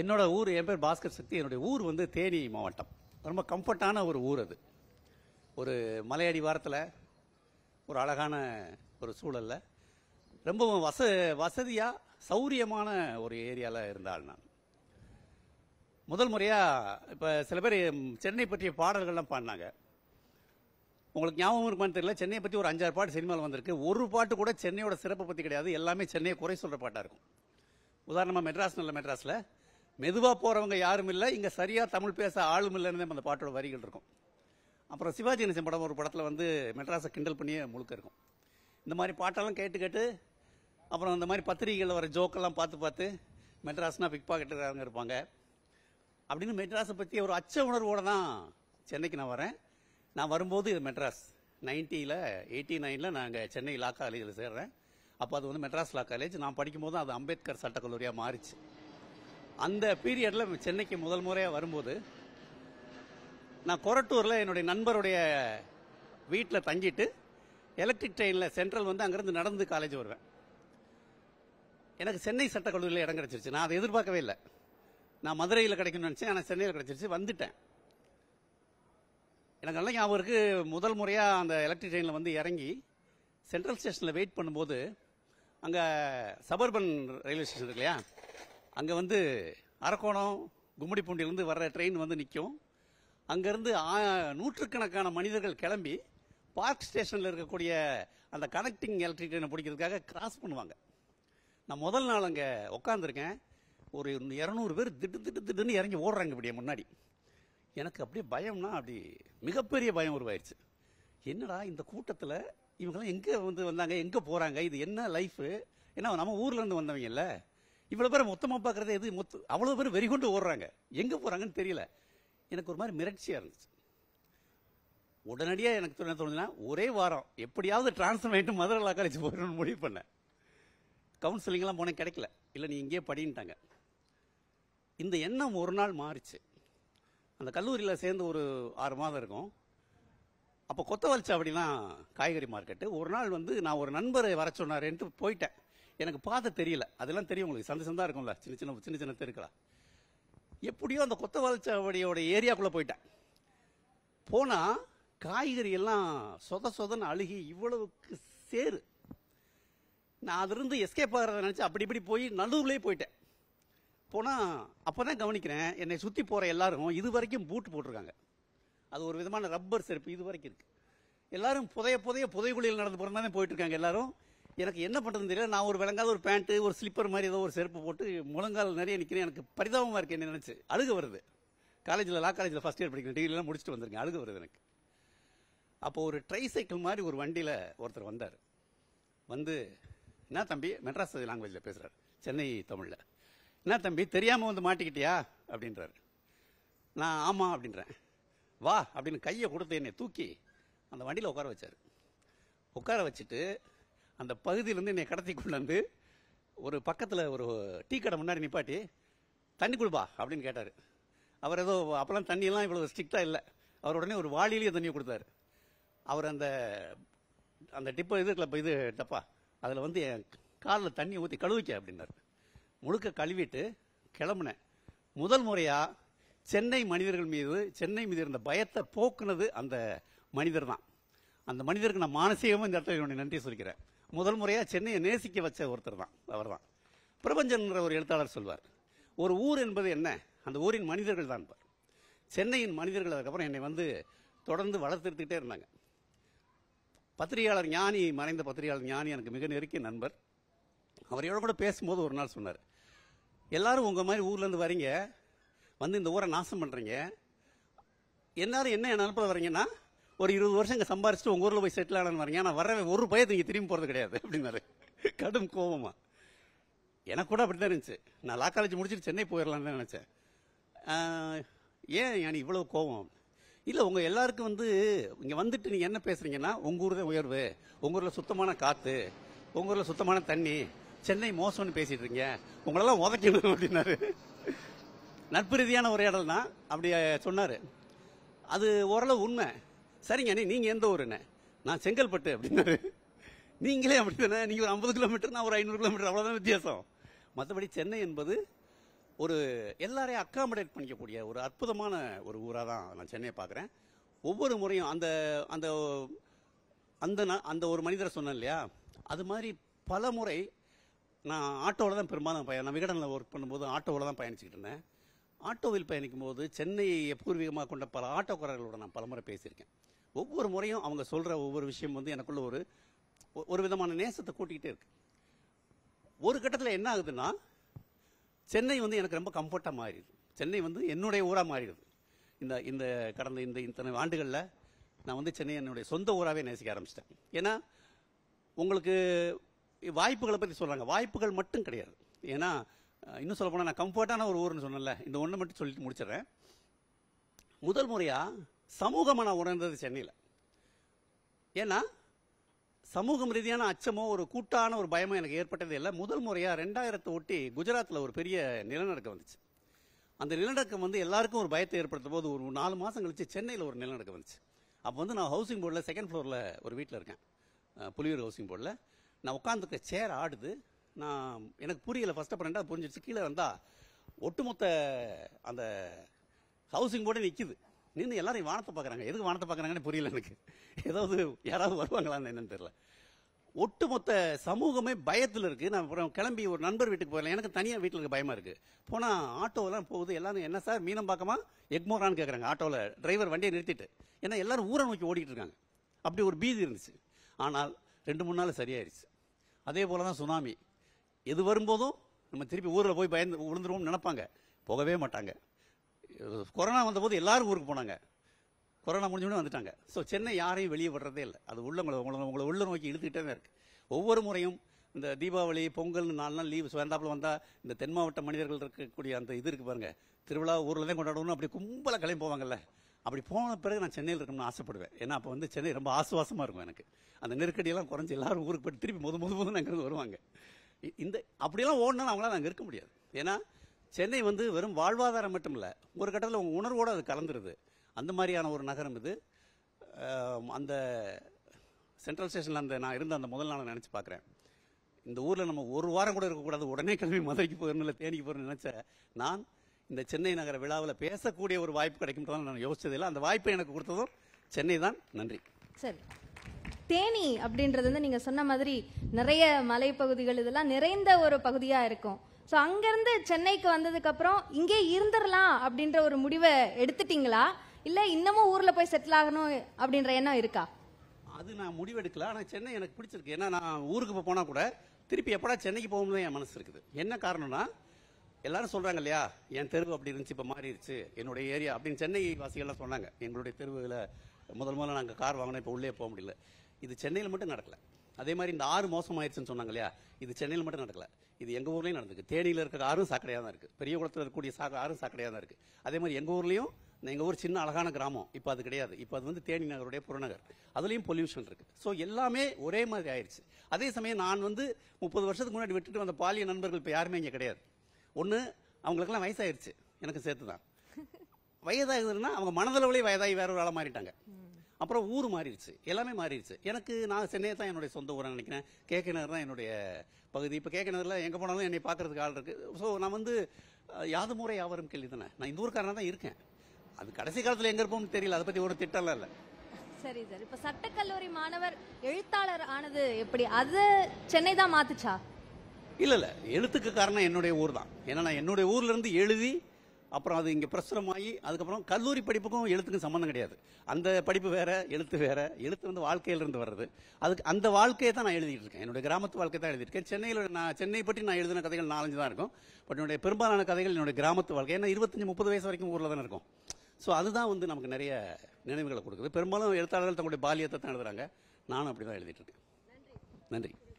என்னோட ஊர் என் பேர் பாஸ்கர் சக்தி என்னுடைய ஊர் வந்து தேனி மாவட்டம் ரொம்ப கம்ஃபர்டான ஒரு ஊர் அது ஒரு மலையடி வாரத்தில் ஒரு அழகான ஒரு சூழலில் ரொம்பவும் வச வசதியாக சௌரியமான ஒரு ஏரியாவில் இருந்தாள் நான் முதல் முறையாக இப்போ சில பேர் சென்னை பற்றிய பாடல்கள்லாம் பாடினாங்க உங்களுக்கு ஞாபகம் இருக்குமான்னு தெரியல சென்னையை பற்றி ஒரு அஞ்சாறு பாட்டு சினிமாவில் வந்திருக்கு ஒரு பாட்டு கூட சென்னையோட சிறப்பை பற்றி கிடையாது எல்லாமே சென்னையை குறை சொல்கிற பாட்டாக இருக்கும் உதாரணமாக மெட்ராஸ் நல்ல மெட்ராஸில் மெதுவாக போகிறவங்க யாரும் இல்லை இங்கே சரியாக தமிழ் பேச ஆளும் இல்லைன்னு அந்த பாட்டோட வரிகள் இருக்கும் அப்புறம் சிவாஜி கணேசன் படம் ஒரு படத்தில் வந்து மெட்ராஸை கிண்டல் பண்ணியே முழுக்க இருக்கும் இந்த மாதிரி பாட்டெல்லாம் கேட்டு கேட்டு அப்புறம் இந்த மாதிரி பத்திரிகைகளில் வர ஜோக்கெல்லாம் பார்த்து பார்த்து மெட்ராஸ்னால் பிக் பாக்கெட்டுக்காரங்க இருப்பாங்க அப்படின்னு மெட்ராஸை பற்றி ஒரு அச்ச உணர்வோடு தான் சென்னைக்கு நான் வரேன் நான் வரும்போது இது மெட்ராஸ் நைன்ட்டியில் எயிட்டி நைனில் நாங்கள் சென்னை லா காலேஜில் சேர்றேன் அப்போ அது வந்து மெட்ராஸ் லா காலேஜ் நான் படிக்கும்போது அது அம்பேத்கர் சட்டக்கல்லூரியாக மாறிச்சு அந்த பீரியடில் சென்னைக்கு முதல் முறையாக வரும்போது நான் கொரட்டூரில் என்னுடைய நண்பருடைய வீட்டில் தங்கிட்டு எலக்ட்ரிக் ட்ரெயினில் சென்ட்ரல் வந்து அங்கேருந்து நடந்து காலேஜ் வருவேன் எனக்கு சென்னை சட்டக்கல்லூரியில் இடம் கிடச்சிருச்சு நான் அதை எதிர்பார்க்கவே இல்லை நான் மதுரையில் கிடைக்கணும்னு நினச்சேன் ஆனால் சென்னையில் கிடச்சிருச்சு வந்துட்டேன் எனக்கு நல்லா அவருக்கு முதல் முறையாக அந்த எலக்ட்ரிக் ட்ரெயினில் வந்து இறங்கி சென்ட்ரல் ஸ்டேஷனில் வெயிட் பண்ணும்போது அங்கே சபர்பன் ரயில்வே ஸ்டேஷன் இருக்கு இல்லையா அங்கே வந்து அரக்கோணம் கும்மிடிப்பூண்டியிலேருந்து வர்ற ட்ரெயின் வந்து நிற்கும் அங்கேருந்து நூற்றுக்கணக்கான மனிதர்கள் கிளம்பி பார்க் ஸ்டேஷனில் இருக்கக்கூடிய அந்த கனெக்டிங் எலக்ட்ரிக் ட்ரெயினை பிடிக்கிறதுக்காக கிராஸ் பண்ணுவாங்க நான் முதல் நாள் அங்கே உட்காந்துருக்கேன் ஒரு இரநூறு பேர் திட்டு திட்டு திட்டுன்னு இறங்கி ஓடுறாங்க இப்படியே முன்னாடி எனக்கு அப்படியே பயம்னா அப்படி மிகப்பெரிய பயம் உருவாயிருச்சு என்னடா இந்த கூட்டத்தில் இவங்கெல்லாம் எங்கே வந்து வந்தாங்க எங்கே போகிறாங்க இது என்ன லைஃபு ஏன்னா நம்ம ஊர்லேருந்து இல்லை இவ்வளோ பேர் மொத்தமாக பார்க்குறது எது மொத்த அவ்வளோ பேர் கொண்டு ஓடுறாங்க எங்கே போகிறாங்கன்னு தெரியல எனக்கு ஒரு மாதிரி மிரட்சியாக இருந்துச்சு உடனடியாக எனக்கு என்ன தோணுதுன்னா ஒரே வாரம் எப்படியாவது டிரான்ஸ்ஃபர் ஆகிட்டு மதுரலா காலேஜ் போயிடணும்னு முடிவு பண்ணேன் கவுன்சிலிங்லாம் போனேன் கிடைக்கல இல்லை நீ இங்கேயே படின்ட்டாங்க இந்த எண்ணம் ஒரு நாள் மாறிச்சு அந்த கல்லூரியில் சேர்ந்து ஒரு ஆறு மாதம் இருக்கும் அப்போ கொத்தவரிச்சு அப்படின்னா காய்கறி மார்க்கெட்டு ஒரு நாள் வந்து நான் ஒரு நண்பரை வர சொன்னாரேன்ட்டு போயிட்டேன் எனக்கு பார்த்து தெரியல அதெல்லாம் தெரியும் உங்களுக்கு சந்த சந்தா இருக்கும்ல சின்ன சின்ன சின்ன சின்ன தெருக்கலாம் எப்படியோ அந்த கொத்தவாழ்ச்சாவடியோட ஏரியாக்குள்ளே போயிட்டேன் போனால் காய்கறி எல்லாம் சொத சொதன்னு அழுகி இவ்வளவுக்கு சேரு நான் அதிலிருந்து எஸ்கேப் ஆகிறத நினச்சி அப்படி இப்படி போய் நடுவுலேயே போயிட்டேன் போனால் அப்போ தான் கவனிக்கிறேன் என்னை சுற்றி போகிற எல்லாரும் இது வரைக்கும் பூட் போட்டிருக்காங்க அது ஒரு விதமான ரப்பர் செருப்பு இது வரைக்கும் இருக்குது எல்லாரும் புதைய புதைய புதைக்குழியில் நடந்து போகிறதா போயிட்டு இருக்காங்க எல்லாரும் எனக்கு என்ன பண்ணுறதுன்னு தெரியல நான் ஒரு விளங்காத ஒரு பேண்ட்டு ஒரு ஸ்லிப்பர் மாதிரி ஏதோ ஒரு செருப்பு போட்டு முழங்கால் நிறைய நிற்கிறேன் எனக்கு பரிதாபமாக இருக்கு என்ன நினச்சி அழுக வருது காலேஜில் லா காலேஜில் ஃபஸ்ட் இயர் படிக்கிறேன் டிகிரிலாம் முடிச்சுட்டு வந்திருக்கேன் அழுக வருது எனக்கு அப்போ ஒரு ட்ரை சைக்கிள் மாதிரி ஒரு வண்டியில் ஒருத்தர் வந்தார் வந்து என்ன தம்பி மெட்ராஸ் லாங்குவேஜில் பேசுகிறார் சென்னை தமிழில் என்ன தம்பி தெரியாமல் வந்து மாட்டிக்கிட்டியா அப்படின்றாரு நான் ஆமாம் அப்படின்றேன் வா அப்படின்னு கையை கொடுத்து என்னை தூக்கி அந்த வண்டியில் உட்கார வச்சார் உட்கார வச்சுட்டு அந்த பகுதியிலேருந்து என்னை கடத்தி கொண்டு வந்து ஒரு பக்கத்தில் ஒரு டீ கடை முன்னாடி நிப்பாட்டி தண்ணி கொடுப்பா அப்படின்னு கேட்டார் அவர் ஏதோ அப்போலாம் தண்ணியெல்லாம் இவ்வளோ ஸ்ட்ரிக்டாக இல்லை அவர் உடனே ஒரு வாளியிலேயே தண்ணி கொடுத்தாரு அவர் அந்த அந்த டிப்பை இது இது டப்பா அதில் வந்து என் காலில் தண்ணியை ஊற்றி கழுவிக்க அப்படின்னாரு முழுக்க கழுவிட்டு கிளம்புனேன் முதல் முறையாக சென்னை மனிதர்கள் மீது சென்னை மீது இருந்த பயத்தை போக்குனது அந்த மனிதர் தான் அந்த மனிதருக்கு நான் மானசீகமாக இந்த இடத்துல என்னுடைய நன்றி சொல்லிக்கிறேன் முதல் முறையாக சென்னையை நேசிக்க வச்ச ஒருத்தர் தான் அவர் தான் பிரபஞ்சன்ற ஒரு எழுத்தாளர் சொல்வார் ஒரு ஊர் என்பது என்ன அந்த ஊரின் மனிதர்கள் தான் பார் சென்னையின் மனிதர்கள் அதுக்கப்புறம் என்னை வந்து தொடர்ந்து வளர்த்துக்கிட்டே இருந்தாங்க பத்திரிகையாளர் ஞானி மறைந்த பத்திரிகையாளர் ஞானி எனக்கு மிக நெருக்கிய நண்பர் அவரையோட கூட பேசும்போது ஒரு நாள் சொன்னார் எல்லாரும் உங்கள் மாதிரி ஊர்லேருந்து வரீங்க வந்து இந்த ஊரை நாசம் பண்ணுறீங்க எல்லாரும் என்ன என்ன அனுப்பல வரீங்கன்னா ஒரு இருபது வருஷம் இங்கே சம்பாரிச்சுட்டு உங்கள் ஊரில் போய் செட்டில் ஆனேன்னு வரேன் ஆனால் வரவே ஒரு பயத்தை நீங்கள் திரும்பி போகிறது கிடையாது அப்படின்னாரு கடும் கோபமாக எனக்கு கூட அப்படி தான் இருந்துச்சு நான் லா காலேஜ் முடிச்சுட்டு சென்னை போயிடலான்னு தான் நினச்சேன் ஏன் எனக்கு இவ்வளோ கோபம் இல்லை உங்கள் எல்லாருக்கும் வந்து இங்கே வந்துட்டு நீங்கள் என்ன பேசுகிறீங்கன்னா உங்கள் ஊர் தான் உயர்வு உங்கள் ஊரில் சுத்தமான காற்று உங்கள் ஊரில் சுத்தமான தண்ணி சென்னை மோசம்னு பேசிகிட்டு இருக்கீங்க உங்களெல்லாம் உதைக்கணும் அப்படின்னாரு நட்பு ரீதியான உரையாடல் தான் அப்படி சொன்னார் அது ஓரளவு உண்மை சரிங்க அண்ணே நீங்கள் எந்த ஊருண்ணே நான் செங்கல்பட்டு அப்படின்னாரு நீங்களே அப்படி தானே நீங்கள் ஒரு ஐம்பது கிலோமீட்டர் நான் ஒரு ஐநூறு கிலோமீட்டர் அவ்வளவுதான் வித்தியாசம் மற்றபடி சென்னை என்பது ஒரு எல்லாரையும் அக்காமடேட் பண்ணிக்கக்கூடிய ஒரு அற்புதமான ஒரு ஊராக தான் நான் சென்னையை பார்க்குறேன் ஒவ்வொரு முறையும் அந்த அந்த அந்த அந்த ஒரு மனிதரை சொன்னேன் இல்லையா அது மாதிரி பல முறை நான் ஆட்டோவில் தான் பெரும்பாலும் பயணம் நான் விகடனில் ஒர்க் பண்ணும்போது ஆட்டோவில் தான் பயணிச்சுக்கிட்டு இருந்தேன் ஆட்டோவில் பயணிக்கும் போது சென்னையை பூர்வீகமாக கொண்ட பல ஆட்டோக்காரர்களோட நான் பலமுறை பேசியிருக்கேன் ஒவ்வொரு முறையும் அவங்க சொல்கிற ஒவ்வொரு விஷயம் வந்து எனக்குள்ள ஒரு ஒரு விதமான நேசத்தை கூட்டிகிட்டே இருக்கு ஒரு கட்டத்தில் என்ன ஆகுதுன்னா சென்னை வந்து எனக்கு ரொம்ப கம்ஃபர்ட்டாக மாறிடுது சென்னை வந்து என்னுடைய ஊராக மாறிடுது இந்த இந்த கடந்த இந்த இத்தனை ஆண்டுகளில் நான் வந்து சென்னை என்னுடைய சொந்த ஊராகவே நேசிக்க ஆரம்பிச்சிட்டேன் ஏன்னா உங்களுக்கு வாய்ப்புகளை பற்றி சொல்கிறாங்க வாய்ப்புகள் மட்டும் கிடையாது ஏன்னா இன்னும் சொல்ல போனால் நான் கம்ஃபர்ட்டான ஒரு ஊர்னு சொன்னல இந்த ஒன்று மட்டும் சொல்லிட்டு முடிச்சிடுறேன் முதல் முறையாக சமூகமாக நான் உணர்ந்தது சென்னையில் ஏன்னா சமூகம் ரீதியான அச்சமோ ஒரு கூட்டான ஒரு பயமோ எனக்கு ஏற்பட்டதே இல்லை முதல் முறையாக ரெண்டாயிரத்தை ஒட்டி குஜராத்தில் ஒரு பெரிய நிலநடுக்கம் வந்துச்சு அந்த நிலநடுக்கம் வந்து எல்லாருக்கும் ஒரு பயத்தை ஏற்படுத்தும் போது ஒரு நாலு மாதம் கழிச்சு சென்னையில் ஒரு நிலநடுக்கம் வந்துச்சு அப்போ வந்து நான் ஹவுசிங் போர்டில் செகண்ட் ஃப்ளோரில் ஒரு வீட்டில் இருக்கேன் புலியூர் ஹவுசிங் போர்டில் நான் உட்காந்துக்க சேர் ஆடுது நான் எனக்கு புரியல ஃபஸ்ட் அப்போ ரெண்டாவது புரிஞ்சிடுச்சு கீழே வந்தால் ஒட்டுமொத்த அந்த ஹவுசிங் போர்டு நிற்கிது நின்று எல்லாரும் வானத்தை பார்க்குறாங்க எதுக்கு வானத்தை பார்க்குறாங்கன்னு புரியல எனக்கு ஏதாவது யாராவது வருவாங்களான்னு என்னன்னு தெரியல ஒட்டுமொத்த சமூகமே பயத்தில் இருக்குது நான் அப்புறம் கிளம்பி ஒரு நண்பர் வீட்டுக்கு போயிடலாம் எனக்கு தனியாக வீட்டில் இருக்க பயமாக இருக்குது போனால் ஆட்டோவெல்லாம் போகுது எல்லாரும் என்ன சார் மீனம் பார்க்கமா எக்மோரான்னு கேட்குறாங்க ஆட்டோவில் டிரைவர் வண்டியை நிறுத்திட்டு ஏன்னா எல்லாரும் ஊரை நோக்கி ஓடிக்கிட்டு இருக்காங்க அப்படி ஒரு பீதி இருந்துச்சு ஆனால் ரெண்டு மூணு நாள் சரியாயிருச்சு அதே போல தான் சுனாமி எது வரும்போதும் நம்ம திருப்பி ஊரில் போய் பயந்து விழுந்துருவோம்னு நினைப்பாங்க போகவே மாட்டாங்க கொரோனா வந்தபோது எல்லாரும் ஊருக்கு போனாங்க கொரோனா முடிஞ்சோடனே வந்துட்டாங்க ஸோ சென்னை யாரையும் வெளியே விடுறதே இல்லை அது உள்ள உங்களை உங்களை உங்களை உள்ள நோக்கி இழுத்துக்கிட்டே தான் இருக்குது ஒவ்வொரு முறையும் இந்த தீபாவளி பொங்கல் நாலு நாள் லீவு சேர்ந்தாப்பில் வந்தால் இந்த தென் மாவட்ட மனிதர்கள் இருக்கக்கூடிய அந்த இது இருக்குது பாருங்கள் திருவிழா ஊரில் தான் கொண்டாடணும் அப்படி கும்பலாக கிளம்பி போவாங்கல்ல அப்படி போன பிறகு நான் சென்னையில் இருக்கணும்னு ஆசைப்படுவேன் ஏன்னா அப்போ வந்து சென்னை ரொம்ப ஆசுவாசமாக இருக்கும் எனக்கு அந்த நெருக்கடியெல்லாம் குறைஞ்சி எல்லாரும் ஊருக்கு போய் திருப்பி முத முத முத நாங்கள் வருவாங்க இந்த அப்படியெல்லாம் ஓடணும் அவங்களால நாங்கள் இருக்க முடியாது ஏன்னா சென்னை வந்து வெறும் வாழ்வாதாரம் மட்டும் இல்லை ஒரு கட்டத்தில் உங்கள் உணர்வோடு அது கலந்துருது அந்த மாதிரியான ஒரு நகரம் இது அந்த சென்ட்ரல் ஸ்டேஷனில் அந்த நான் இருந்த அந்த முதல் நாளை நினச்சி பார்க்குறேன் இந்த ஊரில் நம்ம ஒரு வாரம் கூட இருக்கக்கூடாது உடனே கிளம்பி மதுரைக்கு போகணும் இல்லை தேனிக்கு போகணும்னு நினச்ச நான் இந்த சென்னை நகர விழாவில் பேசக்கூடிய ஒரு வாய்ப்பு கிடைக்கும் நான் யோசிச்சதில்லை அந்த வாய்ப்பை எனக்கு கொடுத்ததும் சென்னை தான் நன்றி சரி தேனி அப்படின்றது வந்து நீங்கள் சொன்ன மாதிரி நிறைய மலைப்பகுதிகள் இதெல்லாம் நிறைந்த ஒரு பகுதியாக இருக்கும் ஸோ அங்கேருந்து சென்னைக்கு வந்ததுக்கப்புறம் இங்கே இருந்துடலாம் அப்படின்ற ஒரு முடிவை எடுத்துட்டீங்களா இல்லை இன்னமும் ஊரில் போய் செட்டில் ஆகணும் அப்படின்ற எண்ணம் இருக்கா அது நான் முடிவெடுக்கல ஆனால் சென்னை எனக்கு பிடிச்சிருக்கு ஏன்னா நான் ஊருக்கு போனால் கூட திருப்பி எப்படா சென்னைக்கு போகும்போது என் மனசு இருக்குது என்ன காரணம்னா எல்லாரும் சொல்கிறாங்க இல்லையா என் தெருவு அப்படி இருந்துச்சு இப்போ மாறிடுச்சு என்னுடைய ஏரியா அப்படின்னு சென்னை வாசிகள்லாம் சொன்னாங்க எங்களுடைய தெருவில் முதல் முதல்ல நாங்கள் கார் வாங்கினோம் இப்போ உள்ளே போக முடியல இது சென்னையில் மட்டும் நடக்கல அதே மாதிரி இந்த ஆறு மோசம் ஆயிடுச்சுன்னு சொன்னாங்க இல்லையா இது சென்னையில் மட்டும் நடக்கல இது எங்கள் ஊர்லேயும் நடந்திருக்கு தேனியில் இருக்கிற ஆறும் சாக்கடையாக தான் இருக்குது பெரிய குளத்தில் இருக்கக்கூடிய சா ஆறும் சாக்கடையாக தான் இருக்குது அதே மாதிரி எங்கள் ஊர்லேயும் எங்கள் ஊர் சின்ன அழகான கிராமம் இப்போ அது கிடையாது இப்போ அது வந்து தேனி நகருடைய புறநகர் அதுலேயும் பொல்யூஷன் இருக்குது ஸோ எல்லாமே ஒரே மாதிரி ஆயிடுச்சு அதே சமயம் நான் வந்து முப்பது வருஷத்துக்கு முன்னாடி விட்டுட்டு வந்த பாலிய நண்பர்கள் இப்போ யாருமே இங்கே கிடையாது ஒன்று அவங்களுக்கெல்லாம் வயசாயிருச்சு எனக்கு சேர்த்து தான் வயதாகுதுன்னா அவங்க மனதளவுலேயே வயதாகி வேற ஒரு ஆளாக மாறிட்டாங்க அப்புறம் ஊர் மாறிடுச்சு எல்லாமே மாறிடுச்சு எனக்கு நான் சென்னை தான் என்னுடைய சொந்த ஊரை நினைக்கிறேன் கேகே நகர் தான் என்னுடைய பகுதி இப்போ கேகே நகரில் எங்கே போனாலும் என்னை பார்க்கறதுக்கு ஆள் இருக்குது ஸோ நான் வந்து யாது முறை யாவரும் கேள்வி தானே நான் இந்த ஊருக்காரனாக தான் இருக்கேன் அது கடைசி காலத்தில் எங்கே இருப்போம்னு தெரியல அதை பற்றி ஒரு திட்டம்லாம் இல்லை சரி சார் இப்போ சட்டக்கல்லூரி மாணவர் எழுத்தாளர் ஆனது எப்படி அது சென்னை தான் மாத்துச்சா இல்லை இல்லை எழுத்துக்கு காரணம் என்னுடைய ஊர் தான் ஏன்னா நான் என்னுடைய ஊர்லேருந்து எழுதி அப்புறம் அது இங்கே பிரசுரமாகி அதுக்கப்புறம் கல்லூரி படிப்புக்கும் எழுத்துக்கும் சம்மந்தம் கிடையாது அந்த படிப்பு வேற எழுத்து வேற எழுத்து வந்து வாழ்க்கையிலிருந்து வர்றது அதுக்கு அந்த வாழ்க்கையை தான் நான் எழுதிட்டு இருக்கேன் என்னுடைய கிராமத்து வாழ்க்கை தான் எழுதியிருக்கேன் சென்னையில் நான் சென்னை பற்றி நான் எழுதின கதைகள் நாலஞ்சு தான் இருக்கும் பட் என்னுடைய பெரும்பாலான கதைகள் என்னுடைய கிராமத்து வாழ்க்கை ஏன்னா இருபத்தஞ்சு முப்பது வயசு வரைக்கும் ஊரில் தானே இருக்கும் ஸோ அதுதான் வந்து நமக்கு நிறைய நினைவுகளை கொடுக்குது பெரும்பாலும் எழுத்தாளர்கள் தங்களுடைய பாலியத்தை தான் எழுதுறாங்க நானும் அப்படி தான் எழுதிட்டு இருக்கேன் நன்றி